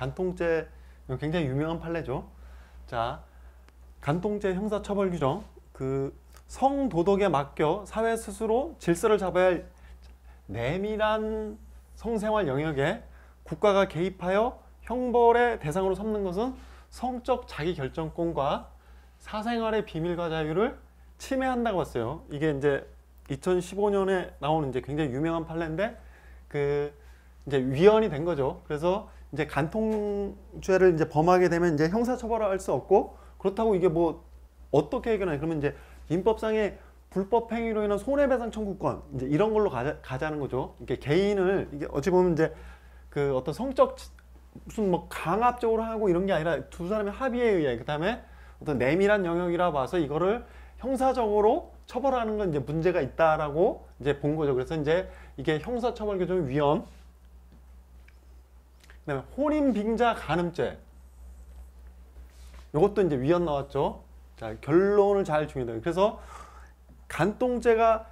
간통죄 굉장히 유명한 판례죠. 자, 간통죄 형사처벌 규정 그 성도덕에 맡겨 사회 스스로 질서를 잡아야 할 내밀한 성생활 영역에 국가가 개입하여 형벌의 대상으로 삼는 것은 성적 자기결정권과 사생활의 비밀과 자유를 침해한다고 했어요. 이게 이제 2015년에 나온 이제 굉장히 유명한 판례인데 그 이제 위헌이 된 거죠. 그래서 이제 간통죄를 이제 범하게 되면 이제 형사처벌할 을수 없고 그렇다고 이게 뭐 어떻게 해결하냐 그러면 이제 민법상의 불법 행위로 인한 손해배상 청구권 이제 이런 걸로 가자, 가자는 거죠. 이게 개인을 이게 어찌 보면 이제 그 어떤 성적 무슨 뭐 강압적으로 하고 이런 게 아니라 두 사람의 합의에 의해 그다음에 어떤 내밀한 영역이라 봐서 이거를 형사적으로 처벌하는 건 이제 문제가 있다라고 이제 본 거죠. 그래서 이제 이게 형사처벌교정위원 그다음에 혼인빙자 간음죄. 이것도 이제 위헌 나왔죠. 자, 결론을 잘 중요하다. 그래서 간똥죄가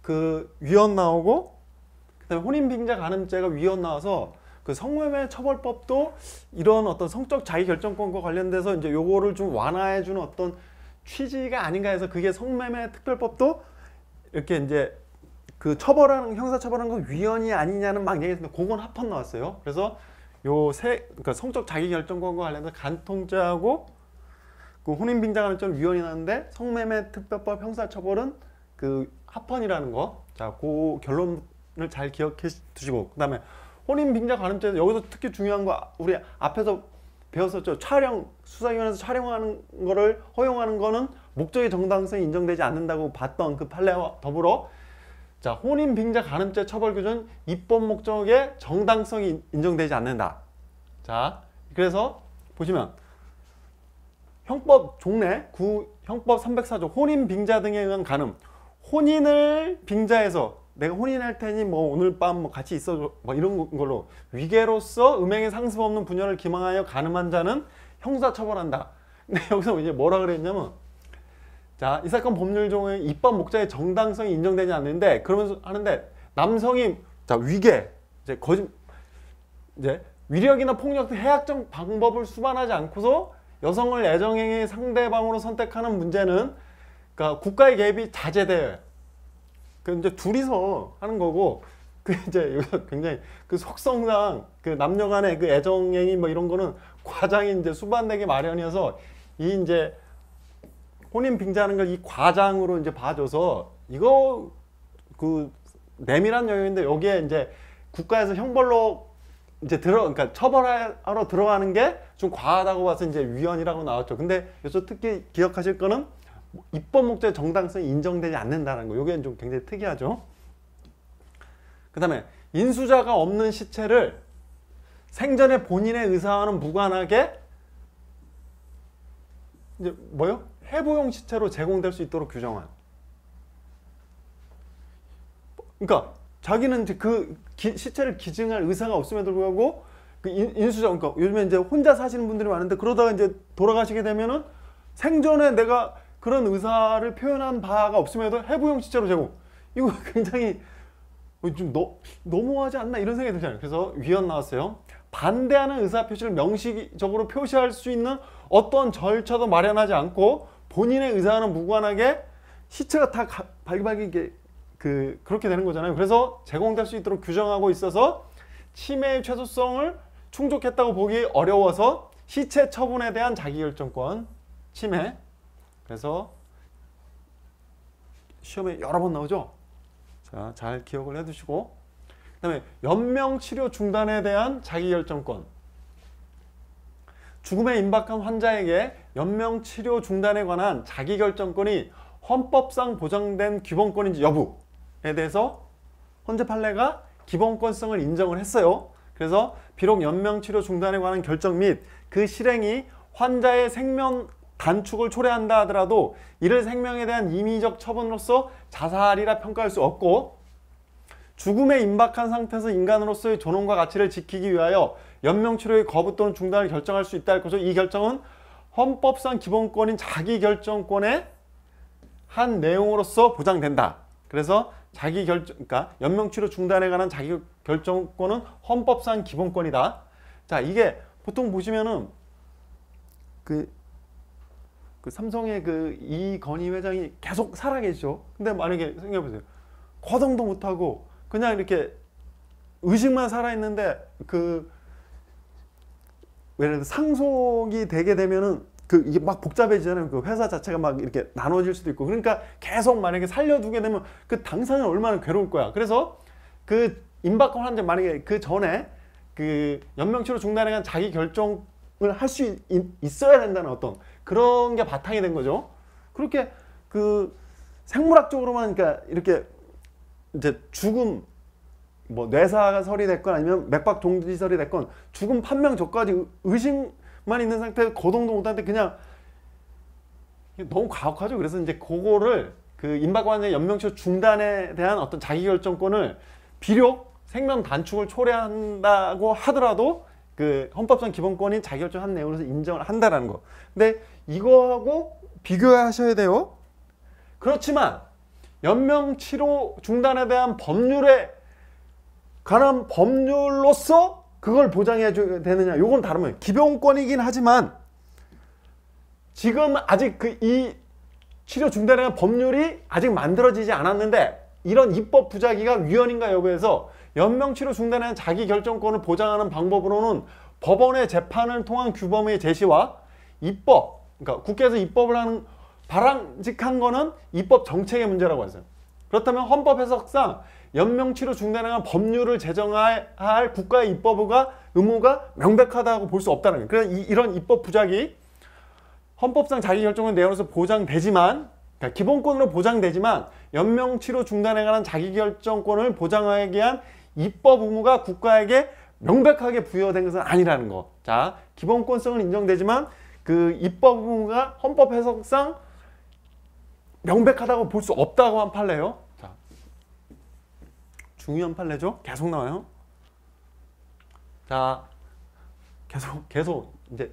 그 위헌 나오고 그다음에 혼인빙자 간음죄가 위헌 나와서 그 성매매 처벌법도 이런 어떤 성적 자기결정권과 관련돼서 이제 요거를 좀 완화해 주는 어떤 취지가 아닌가 해서 그게 성매매 특별법도 이렇게 이제 그 처벌하는 형사 처벌하는 건 위헌이 아니냐는 막 얘기했는데 그건 합헌 나왔어요. 그래서 요세 그러니까 성적 자기결정권과 관련해서 간통죄하고 그 혼인빙자가는 좀 위헌이 나는데 성매매 특별법 형사처벌은 그 합헌이라는 거. 자, 그 결론을 잘 기억해 두시고 그다음에 혼인빙자 가늠죄 여기서 특히 중요한 거 우리 앞에서 배웠었죠. 촬영 수사기관에서 촬영하는 거를 허용하는 거는 목적의 정당성이 인정되지 않는다고 봤던 그 판례와 더불어 자, 혼인 빙자 가늠죄 처벌 규정 입법 목적의 정당성이 인정되지 않는다. 자, 그래서 보시면 형법 종례구 형법 304조 혼인 빙자 등에 의한 가늠 혼인을 빙자해서 내가 혼인할 테니 뭐 오늘 밤 뭐 같이 있어 뭐 이런 걸로 위계로서 음행의 상습 없는 분열을 기망하여 가늠한 자는 형사 처벌한다. 근데 여기서 이제 뭐라 그랬냐면 자, 이 사건 법률종의 입법 목적의 정당성이 인정되지 않는데 그러면서 하는데 남성이 자 위계 이제 거짓 이제 위력이나 폭력 등 해악적 방법을 수반하지 않고서 여성을 애정행위 상대방으로 선택하는 문제는 그러니까 국가의 개입이 자제돼요. 그 이제 둘이서 하는 거고 그 이제 여기서 굉장히 그 속성상 그 남녀간의 그 애정행위 뭐 이런 거는 과장이 이제 수반되기 마련이어서 이 이제 혼인 빙자하는 걸 이 과장으로 이제 봐줘서 이거 그 내밀한 영역인데 여기에 이제 국가에서 형벌로 이제 들어 그러니까 처벌하러 들어가는 게 좀 과하다고 봐서 이제 위헌이라고 나왔죠. 근데 여기서 특히 기억하실 거는 입법 목적의 정당성이 인정되지 않는다는 거. 요게 좀 굉장히 특이하죠. 그다음에 인수자가 없는 시체를 생전에 본인의 의사와는 무관하게 이제 뭐요? 해부용 시체로 제공될 수 있도록 규정한 그러니까 자기는 그 기, 시체를 기증할 의사가 없음에도 불구하고 그 인, 수자 그러니까 요즘에 이제 혼자 사시는 분들이 많은데 그러다가 이제 돌아가시게 되면은 생전에 내가 그런 의사를 표현한 바가 없음에도 해부용 시체로 제공 이거 굉장히 어, 좀 너, 너무하지 않나 이런 생각이 들잖아요 그래서 위헌 나왔어요 반대하는 의사 표시를 명시적으로 표시할 수 있는 어떤 절차도 마련하지 않고 본인의 의사와는 무관하게 시체가 다 발기발기 게그 그렇게 되는 거잖아요. 그래서 제공될 수 있도록 규정하고 있어서 치매의 최소성을 충족했다고 보기 어려워서 시체 처분에 대한 자기결정권 치매 그래서 시험에 여러 번 나오죠. 자, 잘 기억을 해두시고 그 다음에 연명치료 중단에 대한 자기결정권 죽음에 임박한 환자에게 연명 치료 중단에 관한 자기결정권이 헌법상 보장된 기본권인지 여부에 대해서 헌재 판례가 기본권성을 인정을 했어요. 그래서 비록 연명 치료 중단에 관한 결정 및 그 실행이 환자의 생명 단축을 초래한다 하더라도 이를 생명에 대한 임의적 처분으로서 자살이라 평가할 수 없고 죽음에 임박한 상태에서 인간으로서의 존엄과 가치를 지키기 위하여 연명치료의 거부 또는 중단을 결정할 수 있다 할 것으로 이 결정은 헌법상 기본권인 자기결정권의 한 내용으로서 보장된다. 그래서 자기 결정, 그러니까 연명치료 중단에 관한 자기 결정권은 헌법상 기본권이다. 자, 이게 보통 보시면은 그, 그 삼성의 그 이건희 회장이 계속 살아계시죠. 근데 만약에 생각해보세요. 거동도 못하고 그냥 이렇게 의식만 살아있는데 그 왜냐 들어 상속이 되게 되면은 그 이게 막 복잡해지잖아요. 그 회사 자체가 막 이렇게 나눠질 수도 있고 그러니까 계속 만약에 살려두게 되면 그 당사자는 얼마나 괴로울 거야. 그래서 그 임박권 환자 만약에 그 전에 그 연명치료 중단에 관한 자기 결정을 할 수 있어야 된다는 어떤 그런 게 바탕이 된 거죠. 그렇게 그 생물학적으로만 그러니까 이렇게 이제 죽음 뭐 뇌사설이 됐건 아니면 맥박 동지설이 됐건 죽음 판명 저까지 의심만 있는 상태에서 거동도 그 못하는데 그냥 너무 과혹하죠 그래서 이제 그거를 그 임박관의 연명치료 중단에 대한 어떤 자기결정권을 비록 생명 단축을 초래한다고 하더라도 그 헌법상 기본권인 자기결정한 내용으로서 인정을 한다라는 거. 근데 이거하고 비교하셔야 돼요. 그렇지만 연명치료 중단에 대한 법률의 가난 법률로서 그걸 보장해야 줘 되느냐 요건 다르면 기본권이긴 하지만 지금 아직 그 이 치료 중단에 관한 법률이 아직 만들어지지 않았는데 이런 입법 부작위가 위헌인가 여부에서 연명치료 중단에 관한 자기 결정권을 보장하는 방법으로는 법원의 재판을 통한 규범의 제시와 입법 그러니까 국회에서 입법을 하는 바람직한 거는 입법 정책의 문제라고 하죠 그렇다면 헌법 해석상 연명치료 중단에 관한 법률을 제정할 국가의 입법부가 의무가 명백하다고 볼 수 없다는 거예요. 그래서 이, 이런 입법 부작이 헌법상 자기결정의 내용에서 보장되지만 그러니까 기본권으로 보장되지만 연명치료 중단에 관한 자기결정권을 보장하기 위한 입법 의무가 국가에게 명백하게 부여된 것은 아니라는 거. 자, 기본권성은 인정되지만 그 입법 의무가 헌법 해석상 명백하다고 볼 수 없다고 한 판례요. 중요한 판례죠? 계속 나와요. 자, 계속 계속 이제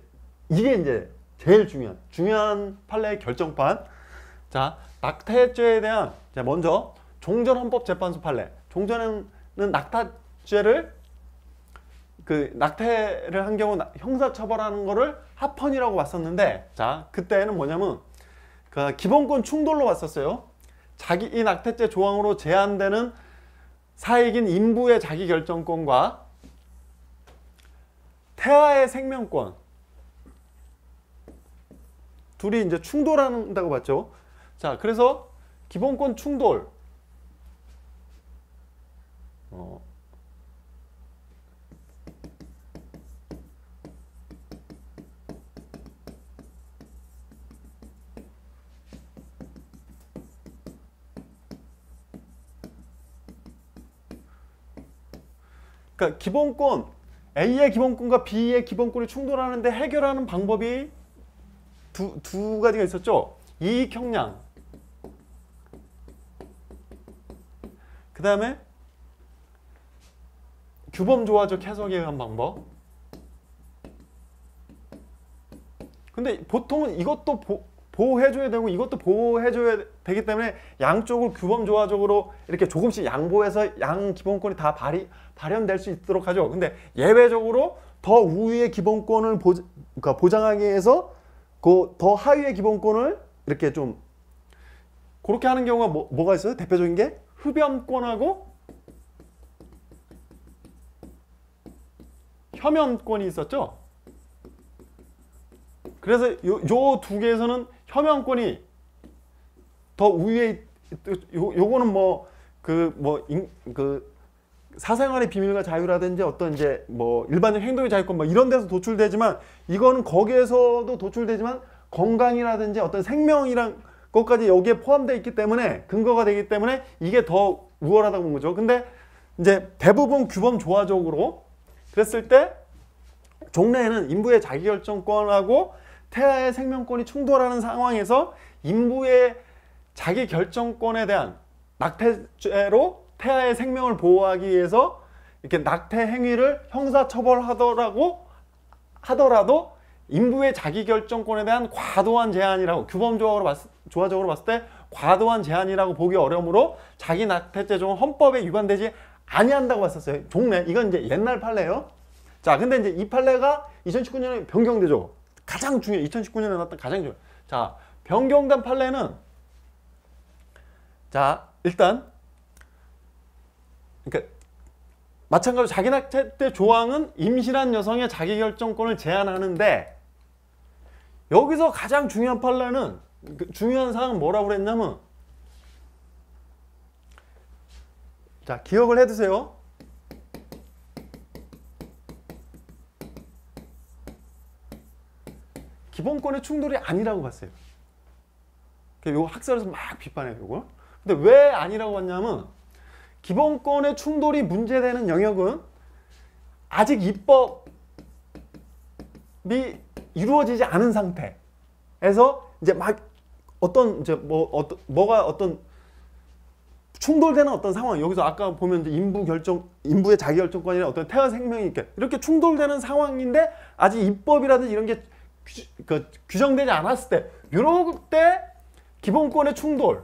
이게 이제 제일 중요한 중요한 판례의 결정판. 자, 낙태죄에 대한 자 먼저 종전헌법재판소 판례. 종전은 낙태죄를 그 낙태를 한 경우 형사처벌하는 거를 합헌이라고 봤었는데 자 그때는 뭐냐면 그 기본권 충돌로 봤었어요. 자기 이 낙태죄 조항으로 제한되는 사익인 인부의 자기결정권과 태아의 생명권 둘이 이제 충돌한다고 봤죠. 자, 그래서 기본권 충돌 어. 그러니까 기본권 A의 기본권과 B의 기본권이 충돌하는데 해결하는 방법이 두, 두 가지가 있었죠. 이익 형량. 그 다음에 규범조화적 해석에 의한 방법. 근데 보통은 이것도 보, 보호해줘야 되고 이것도 보호해줘야 되기 때문에 양쪽을 규범조화적으로 이렇게 조금씩 양보해서 양 기본권이 다 발휘, 발현될 수 있도록 하죠. 근데 예외적으로 더 우위의 기본권을 보, 그러니까 보장하기 위해서 그 더 하위의 기본권을 이렇게 좀 그렇게 하는 경우가 뭐, 뭐가 있어요? 대표적인 게 흡연권하고 혐연권이 있었죠. 그래서 요두 개에서는 표명권이 더 우위에 요, 요거는 뭐그뭐그 뭐 그 사생활의 비밀과 자유라든지 어떤 이제 뭐 일반적 행동의 자유권 뭐 이런 데서 도출되지만 이거는 거기에서도 도출되지만 건강이라든지 어떤 생명이랑 것까지 여기에 포함되어 있기 때문에 근거가 되기 때문에 이게 더 우월하다고 본 거죠. 근데 이제 대부분 규범 조화적으로 그랬을 때 종래에는 인부의 자기결정권하고 태아의 생명권이 충돌하는 상황에서 인부의 자기 결정권에 대한 낙태죄로 태아의 생명을 보호하기 위해서 이렇게 낙태 행위를 형사처벌하더라고 하더라도 인부의 자기 결정권에 대한 과도한 제한이라고 규범조항으로 봤을, 적으로 봤을 때 과도한 제한이라고 보기 어려우므로 자기 낙태죄 종 헌법에 위반되지 아니한다고 봤었어요. 종래 이건 이제 옛날 판례예요. 자, 근데 이제 이 판례가 2019년에 변경되죠. 가장 중요한 2019년에 나왔던 가장 중요한 자, 변경된 판례는 자, 일단 그러니까 마찬가지로 자기낙태 때 조항은 임신한 여성의 자기결정권을 제한하는데 여기서 가장 중요한 판례는 그 중요한 사항은 뭐라고 그랬냐면 자 기억을 해두세요 기본권의 충돌이 아니라고 봤어요. 그러니까 요 학설에서 막 비판해요. 요거. 근데 왜 아니라고 봤냐면 기본권의 충돌이 문제되는 영역은 아직 입법이 이루어지지 않은 상태에서 이제 막 어떤 이제 뭐 어떤 뭐가 어떤 충돌되는 어떤 상황 여기서 아까 보면 인부 결정 인부의 자기 결정권이나 어떤 태아 생명이 이렇게 충돌되는 상황인데 아직 입법이라든지 이런 게 규, 그, 규정되지 않았을 때 요럴 때 기본권의 충돌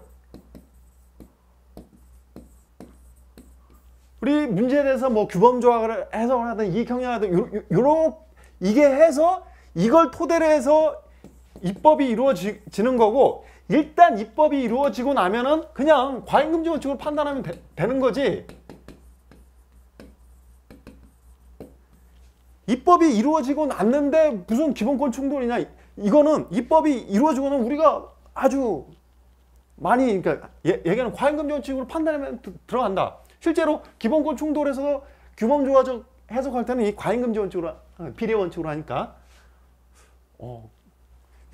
우리 문제에 대해서 뭐 규범 조항을 해석을 하든 이익형량 하든 요, 요, 요러 이게 해서 이걸 토대로 해서 입법이 이루어지는 거고 일단 입법이 이루어지고 나면은 그냥 과잉금지 원칙으로 판단하면 되, 되는 거지 입법이 이루어지고 났는데 무슨 기본권 충돌이냐 이거는 입법이 이루어지고는 우리가 아주 많이 그러니까 얘, 예, 얘기하는 과잉금 지원칙으로 판단하면 들어간다. 실제로 기본권 충돌에서 규범조화적 해석할 때는 이 과잉금 지원칙으로 비례 원칙으로 하니까 어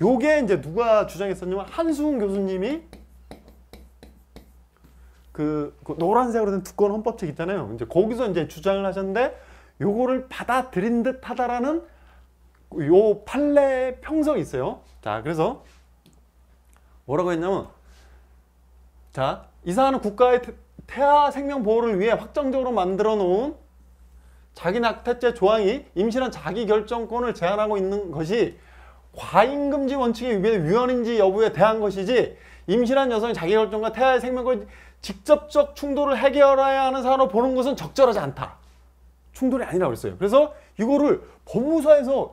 요게 이제 누가 주장했었냐면 한수훈 교수님이 그, 그 노란색으로 된 두꺼운 헌법책 있잖아요. 이제 거기서 이제 주장을 하셨는데 요거를 받아들인 듯 하다라는 요 판례 평성이 있어요. 자, 그래서 뭐라고 했냐면 자, 이사하는 국가의 태아 생명 보호를 위해 확정적으로 만들어 놓은 자기 낙태죄 조항이 임신한 자기 결정권을 제한하고 있는 것이 과잉금지 원칙에 위배된 위헌인지 여부에 대한 것이지 임신한 여성이 자기 결정과 태아의 생명을 직접적 충돌을 해결해야 하는 사안으로 보는 것은 적절하지 않다. 충돌이 아니라 고 그랬어요. 그래서 이거를 법무사에서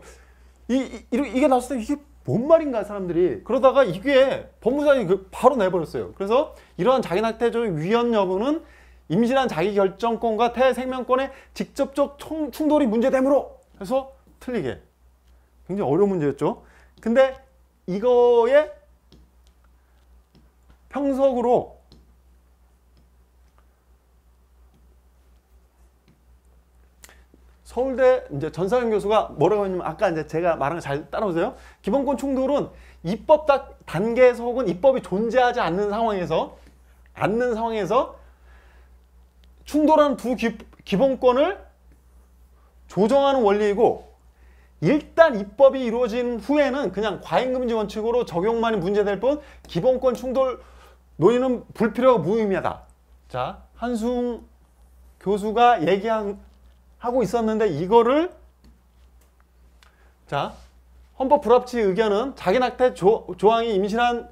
이, 이, 이게 이 나왔을 때 이게 뭔 말인가 사람들이 그러다가 이게 법무사님 그 바로 내버렸어요. 그래서 이러한 자기낙태죄 위헌 여부는 임신한 자기 결정권과 태 생명권의 직접적 충돌이 문제되므로 해서 틀리게 굉장히 어려운 문제였죠. 근데 이거에 평석으로 서울대 이제 전사현 교수가 뭐라고 했냐면 아까 이제 제가 말한 거 잘 따라오세요. 기본권 충돌은 입법 단계에서 혹은 입법이 존재하지 않는 상황에서 않는 상황에서 충돌하는 두 기, 기본권을 조정하는 원리이고 일단 입법이 이루어진 후에는 그냥 과잉금지 원칙으로 적용만이 문제될 뿐 기본권 충돌 논의는 불필요하고 무의미하다. 자, 한승 교수가 얘기한 하고 있었는데 이거를 자 헌법 불합치 의견은 자기낙태 조, 항이 임신한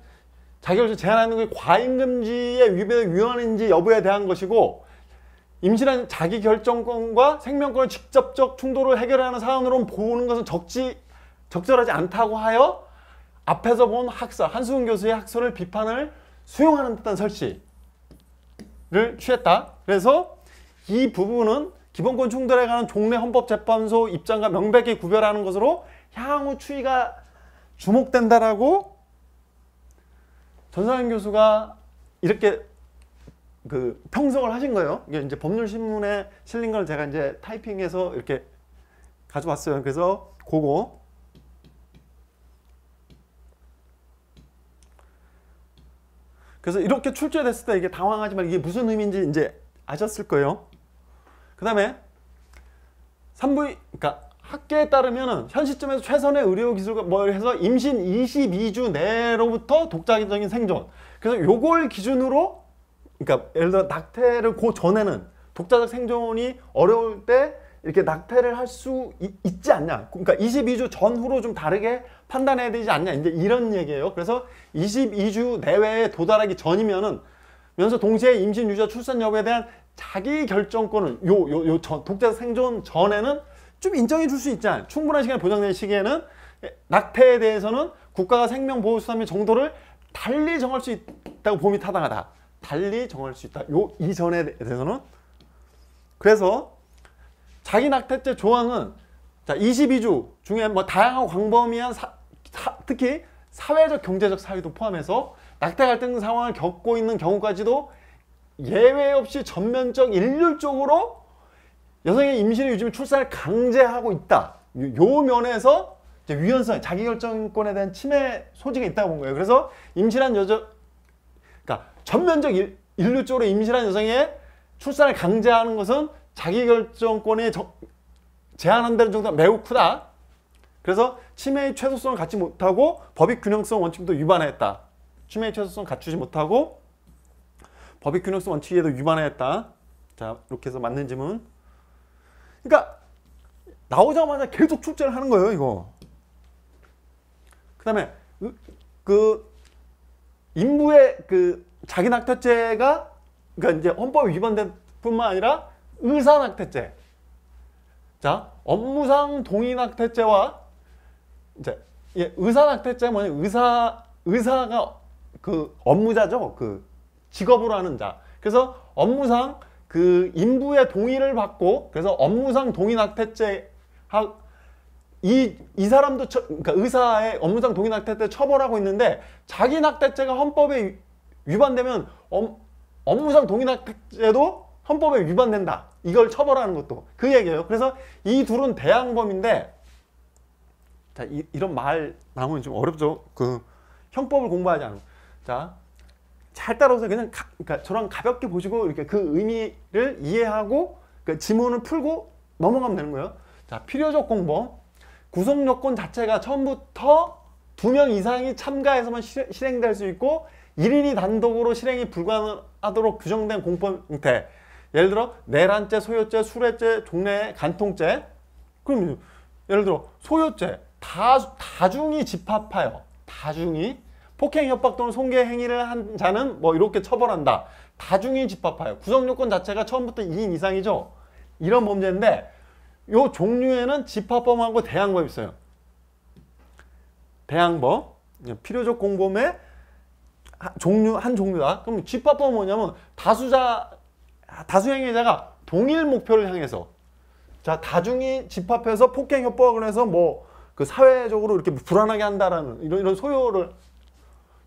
자격을 제한하는 것이 과잉금지의 위배된 위헌인지 여부에 대한 것이고 임신한 자기 결정권과 생명권을 직접적 충돌을 해결하는 사안으로 보는 것은 적지 적절하지 않다고 하여 앞에서 본 학설 한수훈 교수의 학설을 비판을 수용하는 듯한 설치를 취했다. 그래서 이 부분은 기본권 충돌에 관한 종래 헌법재판소 입장과 명백히 구별하는 것으로 향후 추이가 주목된다라고 전상현 교수가 이렇게 그 평성을 하신 거예요. 이게 이제 법률 신문에 실린 걸 제가 이제 타이핑해서 이렇게 가져왔어요. 그래서 그거 그래서 이렇게 출제됐을 때 이게 당황하지만 이게 무슨 의미인지 이제 아셨을 거예요. 그 다음에 산부인 그러니까 학계에 따르면 현 시점에서 최선의 의료기술과 뭐 해서 임신 22주 내로부터 독자적인 생존 그래서 요걸 기준으로 그러니까 예를 들어 낙태를 그 전에는 독자적 생존이 어려울 때 이렇게 낙태를 할 수 있지 않냐 그러니까 22주 전후로 좀 다르게 판단해야 되지 않냐 이제 이런 얘기예요 그래서 22주 내외에 도달하기 전이면은 면서 동시에 임신 유저 출산 여부에 대한 자기 결정권을 요요요 독자 생존 전에는 좀 인정해 줄 수 있지 않 충분한 시간이 보장된 시기에는 낙태에 대해서는 국가가 생명 보호 수단의 정도를 달리 정할 수 있다고 봄이 타당하다. 달리 정할 수 있다. 요 이전에 대해서는 그래서 자기 낙태죄 조항은 자2 2주 중에 뭐 다양한 광범위한 사, 사, 특히 사회적 경제적 사유도 포함해서 낙태 갈등 상황을 겪고 있는 경우까지도 예외 없이 전면적 일률적으로 여성의 임신을 요즘 출산을 강제하고 있다. 요 면에서 이제 위헌성, 자기결정권에 대한 침해 소지가 있다고 본 거예요. 그래서 임신한 여자, 그러니까 전면적 일, 률적으로 임신한 여성의 출산을 강제하는 것은 자기결정권에 제한한다는 정도가 매우 크다. 그래서 침해의 최소성을 갖지 못하고 법익 균형성 원칙도 위반했다. 침해의 최소성을 갖추지 못하고 버비큐노스 원칙에도 위반하였다. 자 이렇게 해서 맞는 질문. 그러니까 나오자마자 계속 출제를 하는 거예요 이거. 그 다음에 그 인부의 그 자기 낙태죄가 그러니까 이제 헌법에 위반된 뿐만 아니라 의사 낙태죄. 자, 업무상 동의 낙태죄와 이제 예, 의사 낙태죄 뭐냐? 의사 의사가 그 업무자죠. 그 직업으로 하는 자. 그래서 업무상 그 인부의 동의를 받고 그래서 업무상 동의낙태죄 하, 이, 이 사람도 처, 그러니까 의사의 업무상 동의낙태죄 처벌하고 있는데 자기 낙태죄가 헌법에 위반되면 업, 업무상 동의낙태죄도 헌법에 위반된다. 이걸 처벌하는 것도 그 얘기예요. 그래서 이 둘은 대항범인데 자 이, 런말 나오면 좀 어렵죠. 그 형법을 공부하지 않으면 자잘 따라서 그냥 가, 그러니까 저랑 가볍게 보시고 이렇게 그 의미를 이해하고 그 지문을 풀고 넘어가면 되는 거예요. 자, 필요적 공범. 구성 요건 자체가 처음부터 두 명 이상이 참가해서만 시, 실행될 수 있고 1인이 단독으로 실행이 불가하도록 능 규정된 공범 형태. 예를 들어 내란죄, 소요죄, 수뢰죄, 종래 간통죄. 그럼 예를 들어 소요죄 다 다중이 집합하여 다중이 폭행 협박 또는 손괴 행위를 한 자는 뭐 이렇게 처벌한다. 다중이 집합하여 구성 요건 자체가 처음부터 2인 이상이죠. 이런 범죄인데 요 종류에는 집합범하고 대항범 있어요. 대항범 예, 필요적 공범의 종류 한 종류다. 그럼 집합범은 뭐냐면 다수자 다수 행위자가 동일 목표를 향해서 자 다중이 집합해서 폭행 협박을 해서 뭐 그 사회적으로 이렇게 불안하게 한다라는 이런 이런 소요를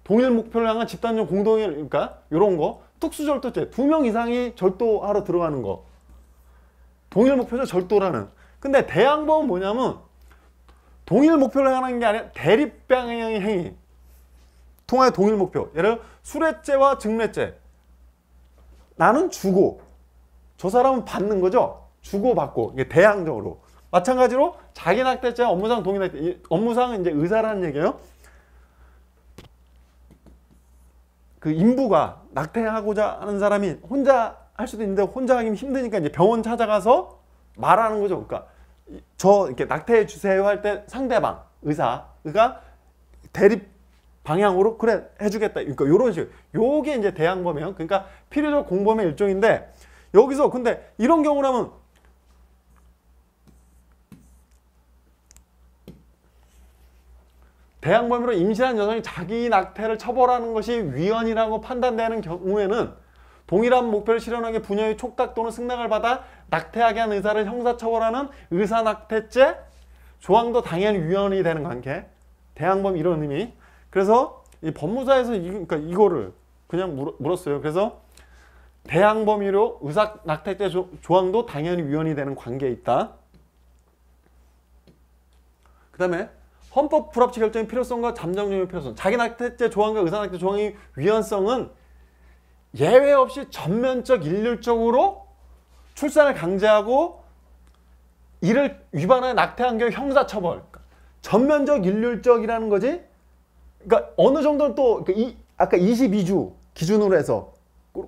동일 목표를 향한 집단적 공동의 그러니까 이런 거 특수절도죄 두 명 이상이 절도하러 들어가는 거 동일 목표죠 절도라는 근데 대항법은 뭐냐면 동일 목표를 향한게 아니라 대립 방향의 행위 통화의 동일 목표 예를 들어 수뢰죄와 증례죄 나는 주고 저 사람은 받는 거죠 주고 받고 이게 대항적으로 마찬가지로 자기 낙태죄 업무상 동일 학 업무상은 이제 의사라는 얘기예요 그 인부가 낙태하고자 하는 사람이 혼자 할 수도 있는데 혼자 하기 힘드니까 이제 병원 찾아가서 말하는 거죠. 그러니까 저 이렇게 낙태해 주세요 할 때 상대방 의사가 대립 방향으로 그래 해주겠다. 그러니까 이런 식으로 요게 이제 대항범이에요. 그러니까 필요적 공범의 일종인데 여기서 근데 이런 경우라면 대항범위로 임신한 여성이 자기 낙태를 처벌하는 것이 위헌이라고 판단되는 경우에는 동일한 목표를 실현하게 부녀의 촉각 또는 승낙을 받아 낙태하게 한 의사를 형사처벌하는 의사낙태죄 조항도 당연히 위헌이 되는 관계 대항범 이런 의미 그래서 이 법무사에서 이, 그러니까 이거를 그냥 물었어요 그래서 대항범위로 의사낙태죄 조항도 당연히 위헌이 되는 관계에 있다 그 다음에 헌법 불합치 결정의 필요성과 잠정적인 필요성, 자기낙태죄 조항과 의사낙태 조항의 위헌성은 예외 없이 전면적 일률적으로 출산을 강제하고 이를 위반한 하 낙태한 경우 형사처벌. 그러니까 전면적 일률적이라는 거지. 그러니까 어느 정도는 또 그러니까 이, 아까 22주 기준으로 해서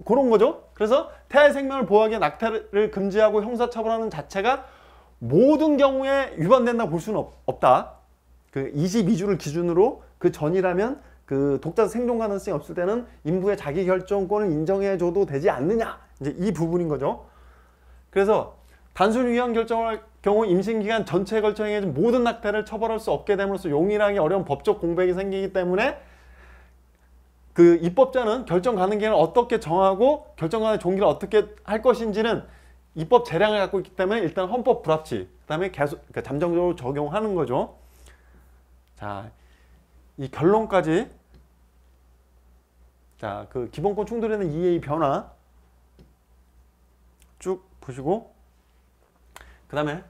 그런 거죠. 그래서 태아의 생명을 보호하기에 낙태를 금지하고 형사처벌하는 자체가 모든 경우에 위반된다볼 수는 없, 없다. 그 22주를 기준으로 그 전이라면 그 독자 생존 가능성이 없을 때는 인부의 자기 결정권을 인정해줘도 되지 않느냐 이제 이 부분인 거죠. 그래서 단순 위헌 결정할 경우 임신기간 전체 결정에 모든 낙태를 처벌할 수 없게 됨으로써 용인하기 어려운 법적 공백이 생기기 때문에 그 입법자는 결정 가능기간을 어떻게 정하고 결정 가능 종기를 어떻게 할 것인지는 입법 재량을 갖고 있기 때문에 일단 헌법 불합치 그 다음에 계속 그러니까 잠정적으로 적용하는 거죠. 자, 이 결론까지 자, 그 기본권 충돌에는 EA 변화 쭉 보시고 그 다음에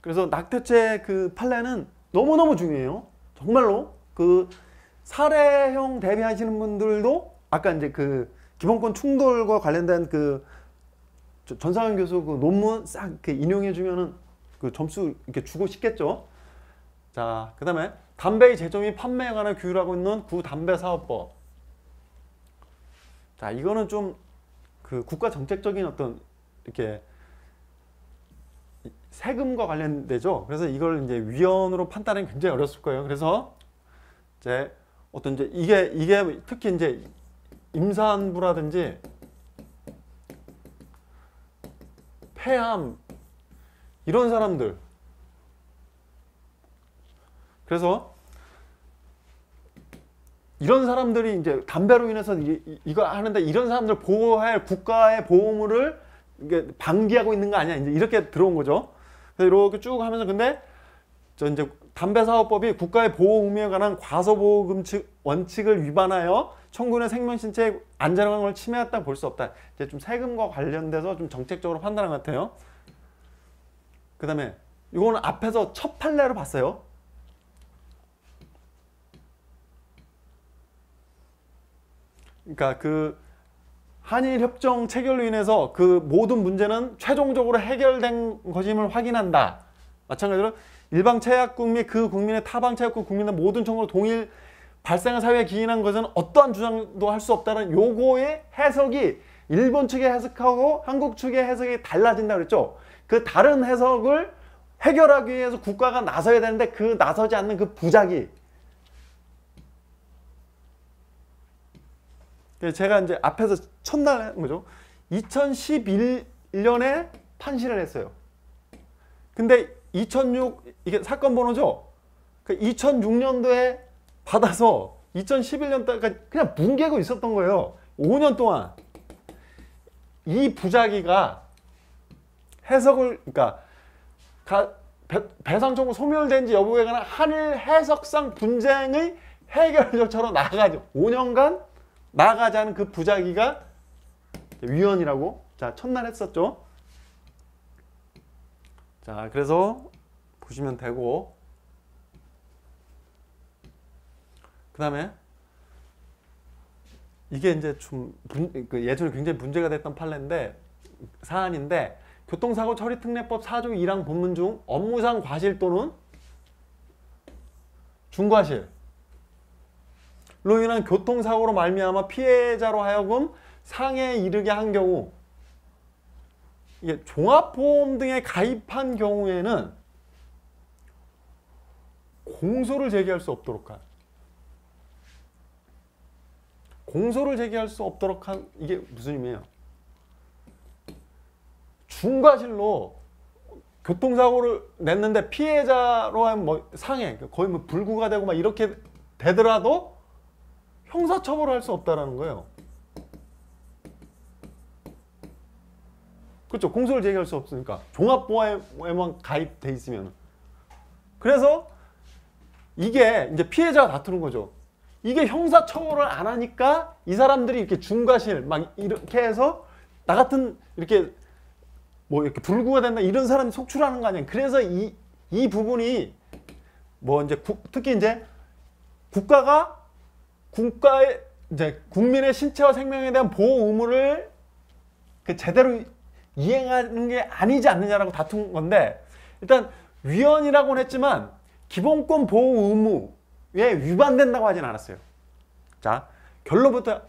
그래서 낙태죄 그 판례는 너무너무 중요해요. 정말로 그 살해형 대비하시는 분들도 아까 이제 그 기본권 충돌과 관련된 그 전상현 교수 그 논문 싹 인용해 주면은 그 점수 이렇게 주고 싶겠죠. 자, 그 다음에 담배의 제조 및 판매에 관한 규율하고 있는 구담배사업법. 자, 이거는 좀 그 국가 정책적인 어떤 이렇게 세금과 관련되죠. 그래서 이걸 이제 위헌으로 판단하기 굉장히 어렵을 거예요. 그래서 이제 어떤 이제 이게 이게 특히 이제 임산부라든지 폐암 이런 사람들 그래서 이런 사람들이 이제 담배로 인해서 이, 이거 하는데 이런 사람들 보호할 국가의 보호물을 이게 방기하고 있는 거 아니야. 이제 이렇게 들어온 거죠. 그래서 이렇게 쭉 하면서 근데 저 이제 담배사업법이 국가의 보호 의무에 관한 과소보호금 원칙을 위반하여 청구인의 생명신체안전을 침해했다 볼 수 없다. 이제 좀 세금과 관련돼서 좀 정책적으로 판단한 것 같아요. 그 다음에 이거는 앞에서 첫 판례로 봤어요. 그러니까 그 한일 협정 체결로 인해서 그 모든 문제는 최종적으로 해결된 것임을 확인한다. 마찬가지로 일방 체약국 및그 국민의 타방 체약국 국민의 모든 청구로 동일 발생한 사회에 기인한 것은 어떠한 주장도 할 수 없다는 요거의 해석이 일본 측의 해석하고 한국 측의 해석이 달라진다 그랬죠. 그 다른 해석을 해결하기 위해서 국가가 나서야 되는데 그 나서지 않는 그 부작이 예, 제가 이제 앞에서 첫날 한죠 2011년에 판시를 했어요. 근데 2006 이게 사건 번호죠. 2006년도에 그 받아서 2 0 1 1년까 그냥 뭉개고 있었던 거예요. 5년 동안 이 부작위가 해석을 그러니까 가, 배, 상 청구 소멸된지 여부에 관한 한일 해석상 분쟁의 해결조처로 나가죠. 5년간 나가자는 그 부자기가 위원이라고 자 첫날 했었죠. 자 그래서 보시면 되고 그 다음에 이게 이제 좀 그 예전에 굉장히 문제가 됐던 판례인데 사안인데 교통사고 처리 특례법 4조 1항 본문 중 업무상 과실 또는 중과실 로 인한 교통사고로 말미암아 피해자로 하여금 상해에 이르게 한 경우 예, 종합보험 등에 가입한 경우에는 공소를 제기할 수 없도록 한 공소를 제기할 수 없도록 한 이게 무슨 의미예요? 중과실로 교통사고를 냈는데 피해자로 하면 뭐 상해 거의 뭐 불구가 되고 막 이렇게 되더라도 형사처벌을 할 수 없다라는 거예요. 그렇죠. 공소를 제기할 수 없으니까 종합보호에만 가입돼 있으면 그래서 이게 이제 피해자가 다투는 거죠. 이게 형사처벌을 안 하니까 이 사람들이 이렇게 중과실 막 이렇게 해서 나 같은 이렇게 뭐 이렇게 불구가 된다 이런 사람이 속출하는 거 아니야. 그래서 이, 이 부분이 뭐 이제 국, 특히 이제 국가가 국가의 이제 국민의 신체와 생명에 대한 보호 의무를 그 제대로 이행하는 게 아니지 않느냐라고 다툰 건데 일단 위헌이라고는 했지만 기본권 보호 의무에 위반된다고 하진 않았어요. 자 결론부터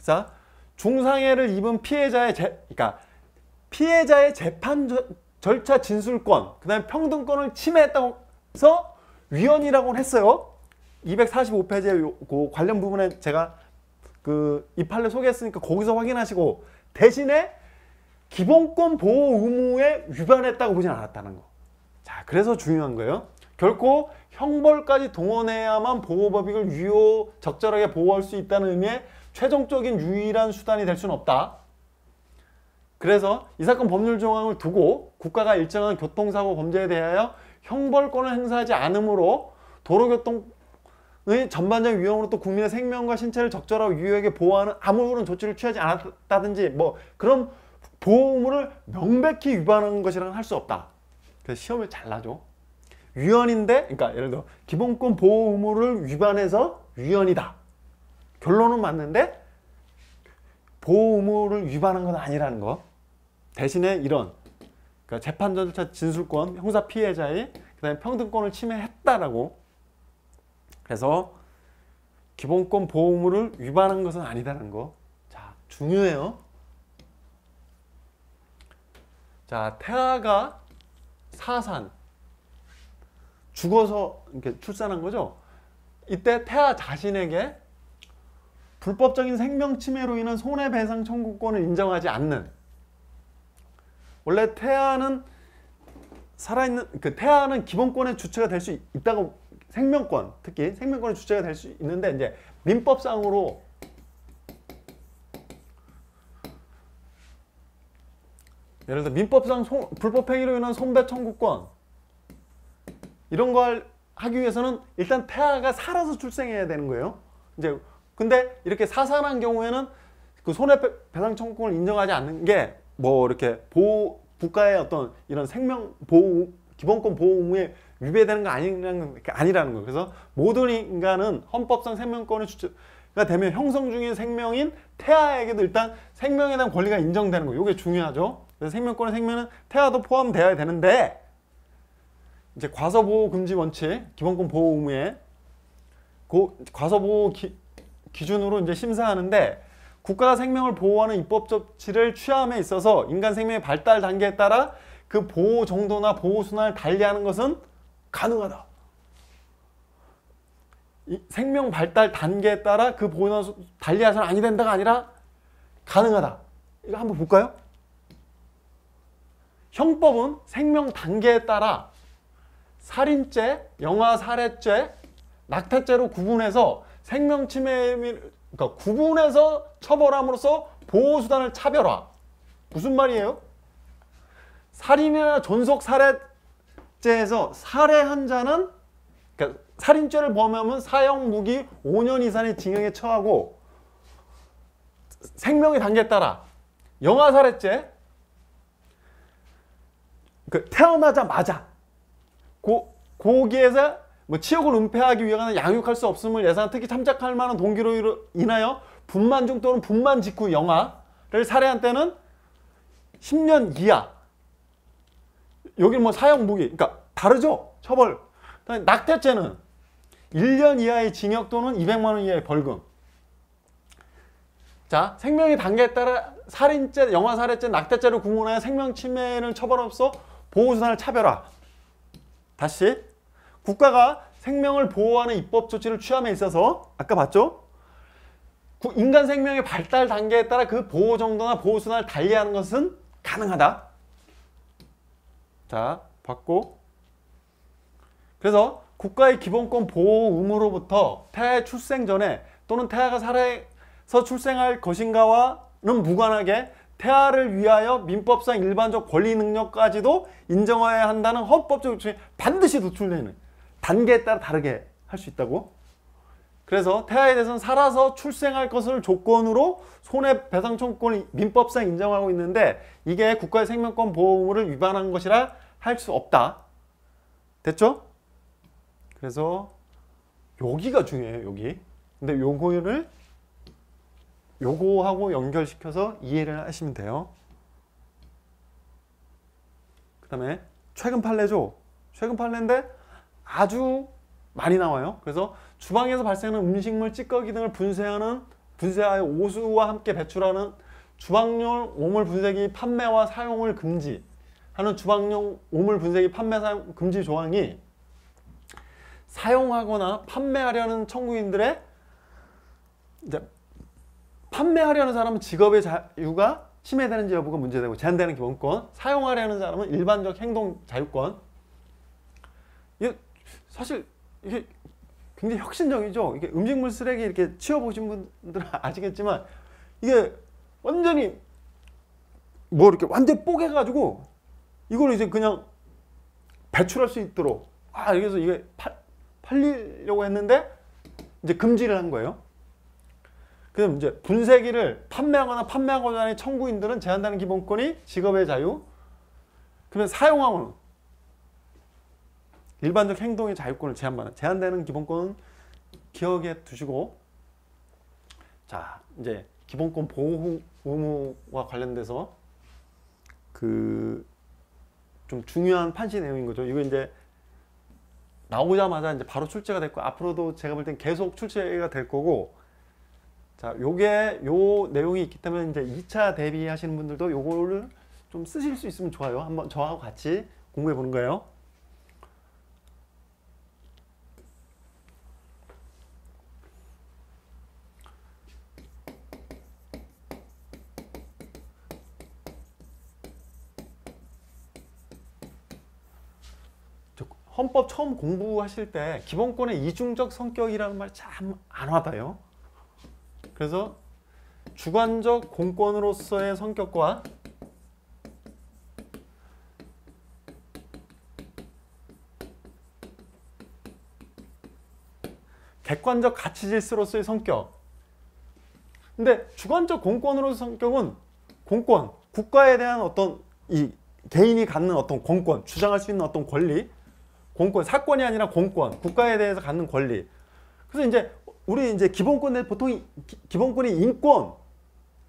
자 중상해를 입은 피해자의 제, 그러니까 피해자의 재판 저, 절차 진술권 그다음에 평등권을 침해했다고 해서 위헌이라고는 했어요. 245페이지에 그 관련 부분에 제가 그 이 판례 소개했으니까 거기서 확인하시고 대신에 기본권 보호 의무에 위반했다고 보진 않았다는 거. 자, 그래서 중요한 거예요. 결코 형벌까지 동원해야만 보호법익을 유효 적절하게 보호할 수 있다는 의미의 최종적인 유일한 수단이 될 수는 없다. 그래서 이 사건 법률 조항을 두고 국가가 일정한 교통사고 범죄에 대하여 형벌권을 행사하지 않으므로 도로교통 의 전반적인 위험으로또 국민의 생명과 신체를 적절하고 유효하게 보호하는 아무런 조치를 취하지 않았다든지 뭐 그런 보호물을 명백히 위반한 것이라는할 수 없다. 그래서 시험을 잘라줘. 위헌인데, 그러니까 예를 들어 기본권 보호 의무를 위반해서 위헌이다. 결론은 맞는데 보호 의무를 위반한 건 아니라는 거. 대신에 이런 그러니까 재판 절차 진술권, 형사 피해자의 그다음에 평등권을 침해했다라고 그래서 기본권 보호물을 위반한 것은 아니다라는 거. 자, 중요해요. 자, 태아가 사산. 죽어서 이렇게 출산한 거죠. 이때 태아 자신에게 불법적인 생명침해로 인한 손해배상 청구권을 인정하지 않는 원래 태아는 살아있는 그 태아는 기본권의 주체가 될 수 있다고 생명권 특히 생명권의 주체가 될 수 있는데 이제 민법상으로 예를 들어 민법상 소, 불법 행위로 인한 손배 청구권 이런 걸 하기 위해서는 일단 태아가 살아서 출생해야 되는 거예요. 이제 근데 이렇게 사산한 경우에는 그 손해배상 청구권을 인정하지 않는 게 뭐 이렇게 보호 국가의 어떤 이런 생명 보호 기본권 보호 의무에 위배되는 거 아니라는, 아니라는 거예요. 그래서 모든 인간은 헌법상 생명권의 주체, 가 되면 형성 중인 생명인 태아에게도 일단 생명에 대한 권리가 인정되는 거예요. 이게 중요하죠. 그래서 생명권의 생명은 태아도 포함되어야 되는데 이제 과소보호 금지 원칙, 기본권 보호 의무에 그 과소보호 기, 준으로 이제 심사하는데 국가가 생명을 보호하는 입법 조치를 취함에 있어서 인간 생명의 발달 단계에 따라 그 보호 정도나 보호 순환을 달리하는 것은 가능하다. 생명 발달 단계에 따라 그 보이는 달리해서는 아니 된다가 아니라 가능하다. 이거 한번 볼까요? 형법은 생명 단계에 따라 살인죄, 영아살해죄, 낙태죄로 구분해서 생명침해 그러니까 구분해서 처벌함으로써 보호수단을 차별화. 무슨 말이에요? 살인이나 존속살해 살인에서 살해 한 자는 그러니까 살인죄를 범하면 사형 무기 5년 이상의 징역에 처하고 생명의 단계에 따라 영아살해죄 그 태어나자마자 고, 고기에서 뭐 치욕을 은폐하기 위는 양육할 수 없음을 예상 특히 참작할 만한 동기로 인하여 분만 중 또는 분만 직후 영아를 살해한 때는 10년 이하 여기 는뭐 사형 무기 그러니까 다르죠 처벌 낙태죄는 1년 이하의 징역 또는 200만 원 이하의 벌금 자 생명의 단계에 따라 살인죄, 영화살해죄, 낙태죄로 구분하여 생명침해를 처벌없어 보호수단을 차별화 다시 국가가 생명을 보호하는 입법 조치를 취함에 있어서 아까 봤죠? 인간 생명의 발달 단계에 따라 그 보호 정도나 보호 수단을 달리하는 것은 가능하다. 자, 받고 그래서 국가의 기본권 보호 의무로부터 태아 출생 전에 또는 태아가 살아서 출생할 것인가와는 무관하게 태아를 위하여 민법상 일반적 권리 능력까지도 인정해야 한다는 헌법적 요청이 반드시 도출되는 단계에 따라 다르게 할 수 있다고 그래서 태아에 대해서는 살아서 출생할 것을 조건으로 손해배상 청구권을 민법상 인정하고 있는데 이게 국가의 생명권 보호 를 위반한 것이라 할 수 없다. 됐죠? 그래서 여기가 중요해요. 여기. 근데 요거를 요거하고 연결시켜서 이해를 하시면 돼요. 그 다음에 최근 판례죠. 최근 판례인데 아주 많이 나와요. 그래서 주방에서 발생하는 음식물 찌꺼기 등을 분쇄하는 분쇄하여 오수와 함께 배출하는 주방용 오물 분쇄기 판매와 사용을 금지하는 주방용 오물 분쇄기 판매 사용 금지 조항이 사용하거나 판매하려는 청구인들의 이제 판매하려는 사람은 직업의 자유가 침해되는지 여부가 문제되고 제한되는 기본권 사용하려는 사람은 일반적 행동 자유권 이 사실 이게 굉장히 혁신적이죠. 이게 음식물 쓰레기 이렇게 치워보신 분들은 아시겠지만 이게 완전히 뭐 이렇게 완전 뽀개가지고 이걸 이제 그냥 배출할 수 있도록 아 그래서 이게 팔, 팔리려고 했는데 이제 금지를 한 거예요. 그럼 이제 분쇄기를 판매하거나 판매하고자 하는 청구인들은 제한되는 기본권이 직업의 자유 그러면 사용하고는 일반적 행동의 자유권을 제한받는 제한되는 기본권은 기억에 두시고 자 이제 기본권 보호 의무와 관련돼서 그 좀 중요한 판시 내용인 거죠. 이거 이제 나오자마자 이제 바로 출제가 됐고 앞으로도 제가 볼 땐 계속 출제가 될 거고 자 요게 요 내용이 있기 때문에 이제 2차 대비하시는 분들도 요거를 좀 쓰실 수 있으면 좋아요. 한번 저하고 같이 공부해 보는 거예요. 헌법 처음 공부하실 때 기본권의 이중적 성격이라는 말 참 안 와닿아요. 그래서 주관적 공권으로서의 성격과 객관적 가치 질서로서의 성격 근데 주관적 공권으로서의 성격은 공권, 국가에 대한 어떤 이 개인이 갖는 어떤 공권, 주장할 수 있는 어떤 권리 공권, 사건이 아니라 공권, 국가에 대해서 갖는 권리. 그래서 이제 우리 이제 기본권에 보통 기, 본권이 인권,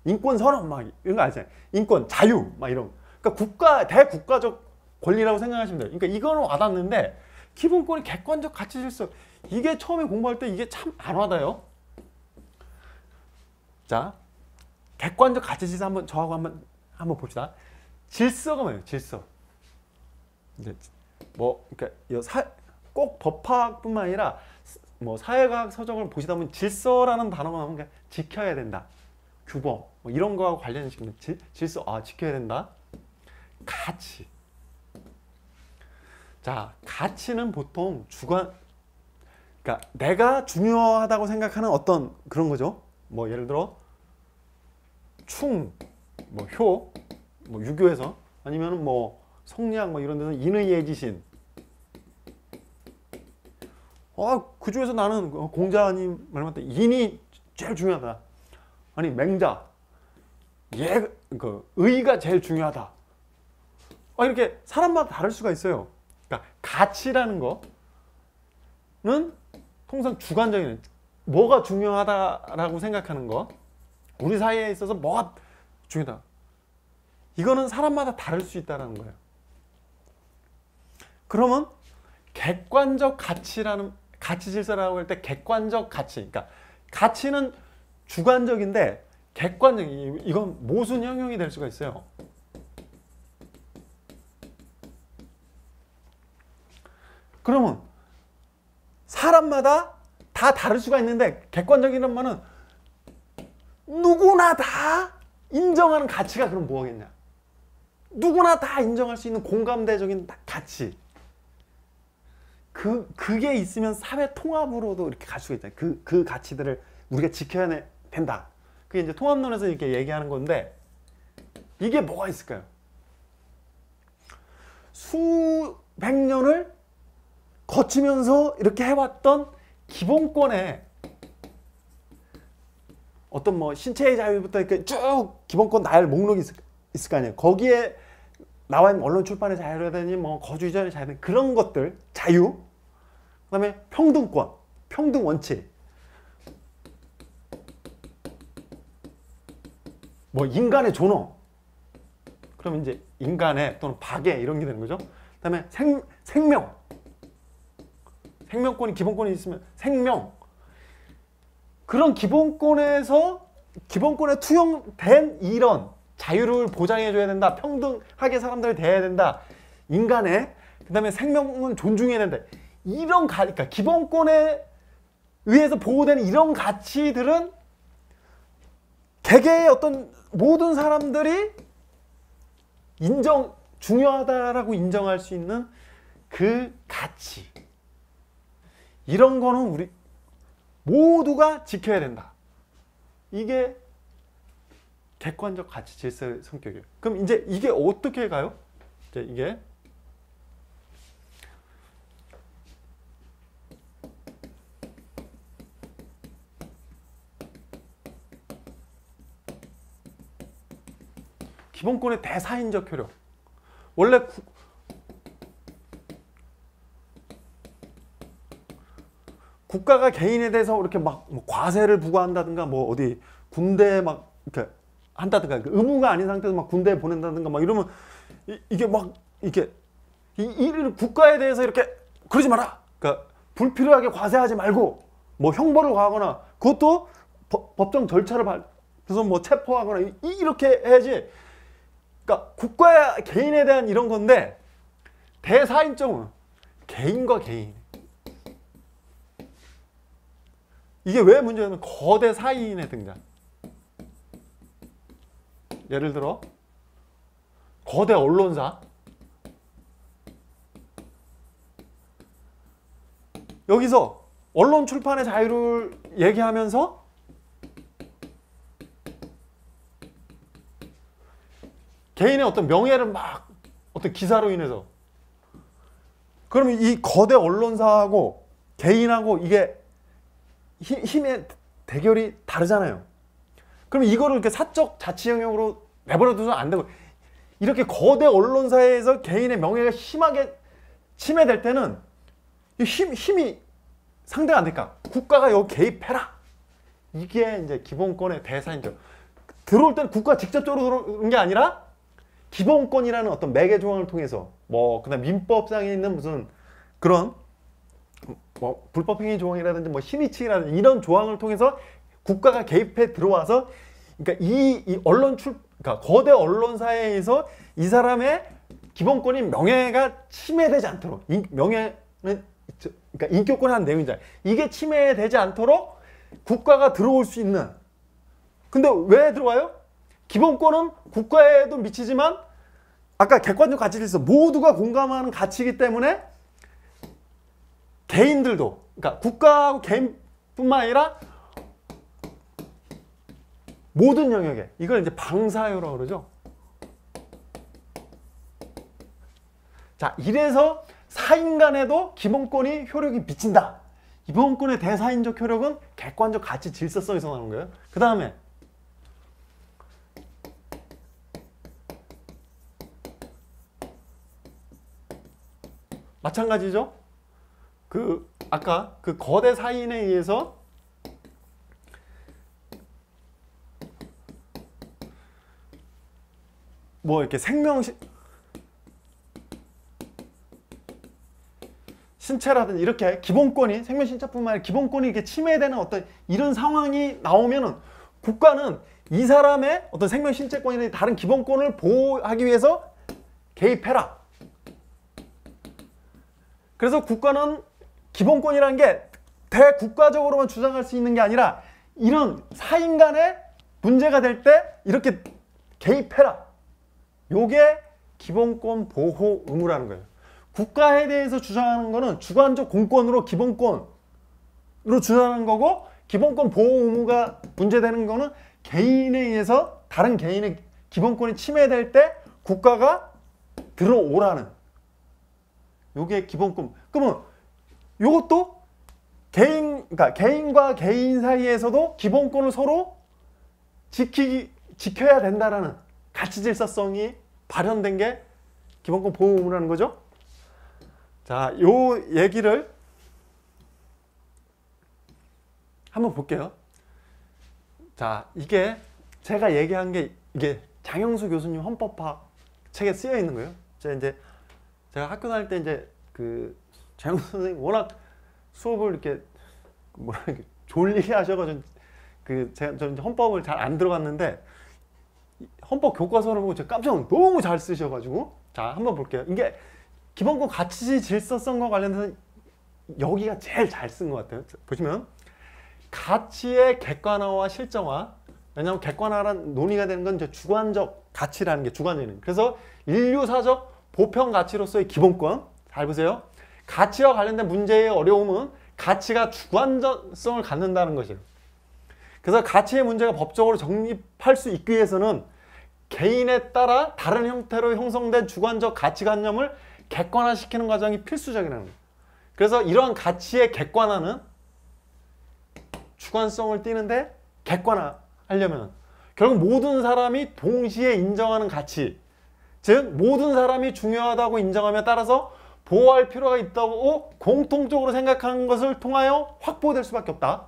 인권 선언 막 이런 거 아시잖아요. 인권, 자유 막 이런. 그러니까 국가 대국가적 권리라고 생각하시면 돼요. 그러니까 이거는 와닿는데 기본권이 객관적 가치 질서 이게 처음에 공부할 때 이게 참 안 와닿아요. 자, 객관적 가치 질서 한번 저하고 한번 한번 봅시다. 질서가 뭐예요? 질서. 이제 뭐 그러니까 사, 꼭 법학뿐만 아니라 뭐 사회과학 서적을 보시다 보면 질서라는 단어가 나오면 그냥 지켜야 된다. 규범 뭐 이런 거와 관련시키면 질서 아 지켜야 된다. 가치. 자, 가치는 보통 주관 그러니까 내가 중요하다고 생각하는 어떤 그런 거죠. 뭐 예를 들어 충, 뭐 효, 뭐 유교에서 아니면 뭐 성리학 뭐 이런 데서 인의 예지신 아, 어, 그 중에서 나는 어, 공자님 말씀한테 인이 제일 중요하다. 아니 맹자, 예, 그 의가 제일 중요하다. 아, 이렇게 사람마다 다를 수가 있어요. 그러니까 가치라는 거는 통상 주관적인 뭐가 중요하다라고 생각하는 거 우리 사이에 있어서 뭐가 중요하다 이거는 사람마다 다를 수 있다는 거예요 그러면 객관적 가치라는 가치 질서라고 할 때 객관적 가치. 그러니까 가치는 주관적인데 객관적인 이건 모순 형용이 될 수가 있어요. 그러면 사람마다 다 다를 수가 있는데 객관적이란 말은 누구나 다 인정하는 가치가 그럼 뭐겠냐? 누구나 다 인정할 수 있는 공감대적인 가치. 그 그게 있으면 사회 통합으로도 이렇게 갈 수가 있잖아요. 그그 그 가치들을 우리가 지켜야 된다. 그게 이제 통합론에서 이렇게 얘기하는 건데 이게 뭐가 있을까요? 수백 년을 거치면서 이렇게 해왔던 기본권의 어떤 뭐 신체의 자유부터 이렇게 쭉 기본권 나열 목록이 있을, 있을 거 아니에요. 거기에 나와 있는 언론 출판의 자유라든지 뭐 거주 이전의 자유 그런 것들 자유 그 다음에 평등권, 평등 원칙. 뭐 인간의 존엄. 그러면 이제 인간의 또는 박의 이런 게 되는 거죠. 그 다음에 생, 생명. 생명권이 기본권이 있으면 생명. 그런 기본권에서 기본권에 투영된 이런 자유를 보장해줘야 된다. 평등하게 사람들을 대해야 된다. 인간의 그 다음에 생명은 존중해야 된다. 이런 가, 그러니까 기본권에 의해서 보호되는 이런 가치들은 개개의 어떤 모든 사람들이 인정 중요하다라고 인정할 수 있는 그 가치 이런 거는 우리 모두가 지켜야 된다. 이게 객관적 가치 질서의 성격이에요. 그럼 이제 이게 어떻게 가요? 이제 이게 기본권의 대사인적 효력. 원래 구, 국가가 개인에 대해서 이렇게 막 뭐 과세를 부과한다든가 뭐 어디 군대에 막 이렇게 한다든가 그러니까 의무가 아닌 상태에서 막 군대에 보낸다든가 막 이러면 이, 게막 이렇게 이, 이 국가에 대해서 이렇게 그러지 마라. 그러니까 불필요하게 과세하지 말고 뭐 형벌을 가하거나 그것도 법, 정 절차를 밟아서 뭐 체포하거나 이, 이렇게 해야지 그러니까 국가야 개인에 대한 이런 건데 대사인점은 개인과 개인. 이게 왜 문제냐면 거대 사인의 등장. 예를 들어 거대 언론사 여기서 언론 출판의 자유를 얘기하면서 개인의 어떤 명예를 막 어떤 기사로 인해서 그러면 이 거대 언론사하고 개인하고 이게 힘의 대결이 다르잖아요. 그럼 이거를 이렇게 사적 자치 영역으로 내버려두면 안 되고 이렇게 거대 언론사에서 개인의 명예가 심하게 침해될 때는 힘, 힘이 상대가 안될까 국가가 여기 개입해라. 이게 이제 기본권의 대사인 줄. 들어올 때는 국가 직접적으로 들어오는게 아니라 기본권이라는 어떤 매개 조항을 통해서 뭐 그다음 민법상에 있는 무슨 그런 뭐 불법행위 조항이라든지 뭐 신의치라든지 이런 조항을 통해서 국가가 개입해 들어와서 그러니까 이, 이 언론 출 그러니까 거대 언론사에서 이 사람의 기본권인 명예가 침해되지 않도록 인, 명예는 그러니까 인격권에 한 내용이자 이게 침해되지 않도록 국가가 들어올 수 있는 근데 왜 들어와요? 기본권은 국가에도 미치지만 아까 객관적 가치를 있어 모두가 공감하는 가치이기 때문에 개인들도 그러니까 국가하고 개인뿐만 아니라 모든 영역에 이걸 이제 방사효라고 그러죠. 자 이래서 사인간에도 기본권이 효력이 미친다. 기본권의 대사인적 효력은 객관적 가치 질서성에서 나오는 거예요. 그 다음에 마찬가지죠. 그 아까 그 거대 사인에 의해서 뭐 이렇게 생명 신체라든지 이렇게 기본권이 생명 신체뿐만 아니라 기본권이 이렇게 침해되는 어떤 이런 상황이 나오면은 국가는 이 사람의 어떤 생명 신체권이나 다른 기본권을 보호하기 위해서 개입해라. 그래서 국가는 기본권이라는 게 대국가적으로만 주장할 수 있는 게 아니라 이런 사인 간에 문제가 될 때 이렇게 개입해라. 요게 기본권 보호 의무라는 거예요. 국가에 대해서 주장하는 거는 주관적 공권으로 기본권으로 주장하는 거고 기본권 보호 의무가 문제되는 거는 개인에 의해서 다른 개인의 기본권이 침해될 때 국가가 들어오라는 요게 기본 꿈. 그러면 요것도 개인, 그러니까 개인과 개인 사이에서도 기본권을 서로 지키, 지켜야 된다라는 가치 질서성이 발현된 게 기본권 보호 의무라는 거죠. 자, 요 얘기를 한번 볼게요. 자, 이게 제가 얘기한 게 이게 장영수 교수님 헌법학 책에 쓰여 있는 거예요. 제가 이제 제가 학교 다닐 때 이제 그 장훈 선생님 워낙 수업을 이렇게 뭐라 이렇게 졸리게 하셔가지고 그 제가 저 이제 헌법을 잘 안 들어갔는데 헌법 교과서를 보고 제가 깜짝 너무 잘 쓰셔가지고 자 한번 볼게요. 이게 기본권 가치 질서성과 관련해서 여기가 제일 잘 쓴 것 같아요. 보시면 가치의 객관화와 실정화 왜냐하면 객관화란 논의가 되는 건 이제 주관적 가치라는 게 주관적인 그래서 인류사적 보편 가치로서의 기본권 잘 보세요. 가치와 관련된 문제의 어려움은 가치가 주관성을 갖는다는 것이에요. 그래서 가치의 문제가 법적으로 정립할 수 있기 위해서는 개인에 따라 다른 형태로 형성된 주관적 가치관념을 객관화시키는 과정이 필수적이라는 거예요. 그래서 이러한 가치의 객관화는 주관성을 띠는데 객관화하려면 결국 모든 사람이 동시에 인정하는 가치 즉 모든 사람이 중요하다고 인정하며 따라서 보호할 필요가 있다고 공통적으로 생각하는 것을 통하여 확보될 수밖에 없다.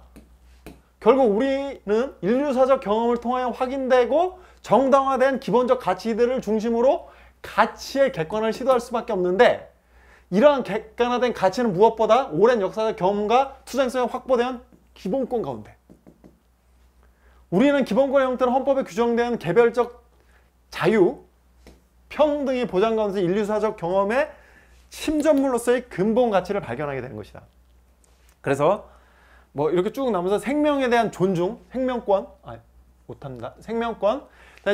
결국 우리는 인류사적 경험을 통하여 확인되고 정당화된 기본적 가치들을 중심으로 가치의 객관을 시도할 수밖에 없는데 이러한 객관화된 가치는 무엇보다 오랜 역사적 경험과 투쟁성에 확보된 기본권 가운데 우리는 기본권의 형태는 헌법에 규정된 개별적 자유, 평등이 보장 가운데서 인류사적 경험의 침전물로서의 근본 가치를 발견하게 되는 것이다. 그래서 뭐 이렇게 쭉 나면서 생명에 대한 존중, 생명권, 아, 못합니다. 생명권,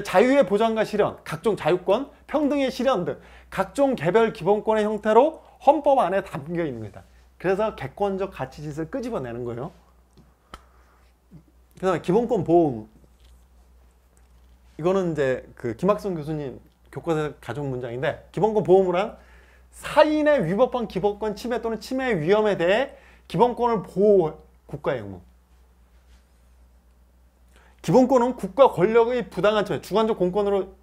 자유의 보장과 실현, 각종 자유권, 평등의 실현 등 각종 개별 기본권의 형태로 헌법 안에 담겨 있는 것이다. 그래서 객관적 가치짓을 끄집어내는 거예요. 그 다음에 기본권 보호. 이거는 이제 그 김학성 교수님 교과서 가정 문장인데 기본권 보호무란 사인의 위법한 기본권 침해 또는 침해 위험에 대해 기본권을 보호할 국가의 의무 기본권은 국가 권력의 부당한 침해 주관적 공권으로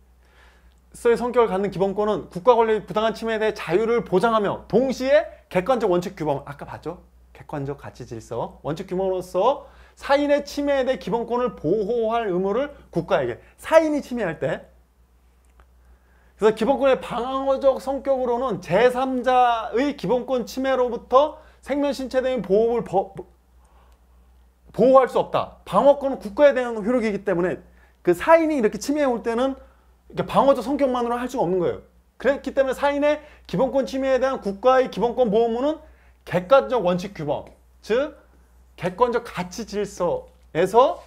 서의 성격을 갖는 기본권은 국가 권력의 부당한 침해에 대해 자유를 보장하며 동시에 객관적 원칙 규범 아까 봤죠? 객관적 가치 질서 원칙 규범으로서 사인의 침해에 대해 기본권을 보호할 의무를 국가에게 사인이 침해할 때 그래서 기본권의 방어적 성격으로는 제3자의 기본권 침해로부터 생명 신체 대인 보호를 버, 보호할 수 없다. 방어권은 국가에 대한 효력이기 때문에 그 사인이 이렇게 침해해 올 때는 방어적 성격만으로 할 수가 없는 거예요. 그렇기 때문에 사인의 기본권 침해에 대한 국가의 기본권 보호무는 객관적 원칙 규범, 즉 객관적 가치 질서에서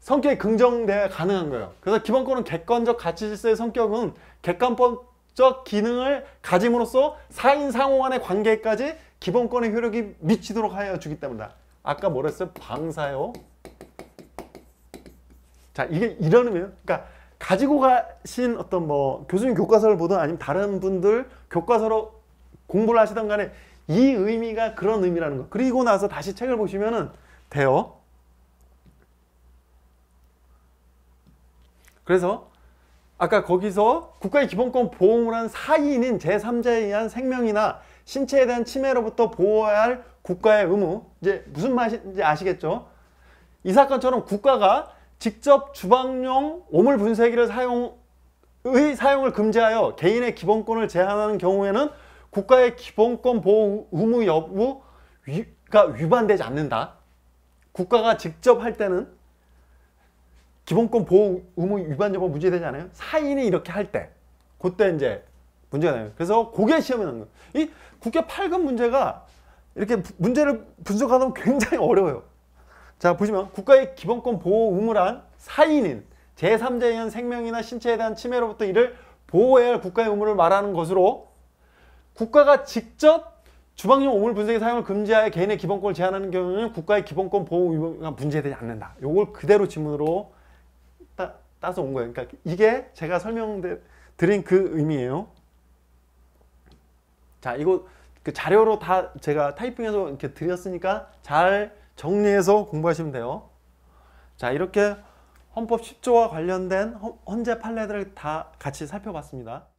성격이 긍정돼 가능한 거예요. 그래서 기본권은 객관적 가치 질서의 성격은 객관법적 기능을 가짐으로써 사인 상호 간의 관계까지 기본권의 효력이 미치도록 하여 주기 때문이다. 아까 뭐랬어요? 방사요. 자, 이게 이런 의미예요. 그러니까 가지고 가신 어떤 뭐 교수님 교과서를 보든 아니면 다른 분들 교과서로 공부를 하시던 간에 이 의미가 그런 의미라는 거. 그리고 나서 다시 책을 보시면은 돼요. 그래서 아까 거기서 국가의 기본권 보호를 한 사인인 제3자에 의한 생명이나 신체에 대한 침해로부터 보호해야 할 국가의 의무 이제 무슨 말인지 아시겠죠? 이 사건처럼 국가가 직접 주방용 오물 분쇄기를 사용의 사용을 금지하여 개인의 기본권을 제한하는 경우에는 국가의 기본권 보호 의무 여부가 위반되지 않는다. 국가가 직접 할 때는 기본권 보호 의무 위반 여부 문제되지 않아요? 사인이 이렇게 할때 그때 이제 문제가 나요. 그래서 고개 시험에 넣는 거. 예요이 국회 8급 문제가 이렇게 문제를 분석하다 면 굉장히 어려워요. 자 보시면 국가의 기본권 보호 의무란 사인인 제3자의 생명이나 신체에 대한 침해로부터 이를 보호해야 할 국가의 의무를 말하는 것으로 국가가 직접 주방용 오물 분쇄기 사용을 금지하여 개인의 기본권을 제한하는 경우는 국가의 기본권 보호 의무가 문제되지 않는다. 이걸 그대로 지문으로 따서 온 거예요. 그러니까 이게 제가 설명드린 그 의미예요. 자, 이거 그 자료로 다 제가 타이핑해서 이렇게 드렸으니까 잘 정리해서 공부하시면 돼요. 자, 이렇게 헌법 10조와 관련된 헌재 판례들을 다 같이 살펴봤습니다.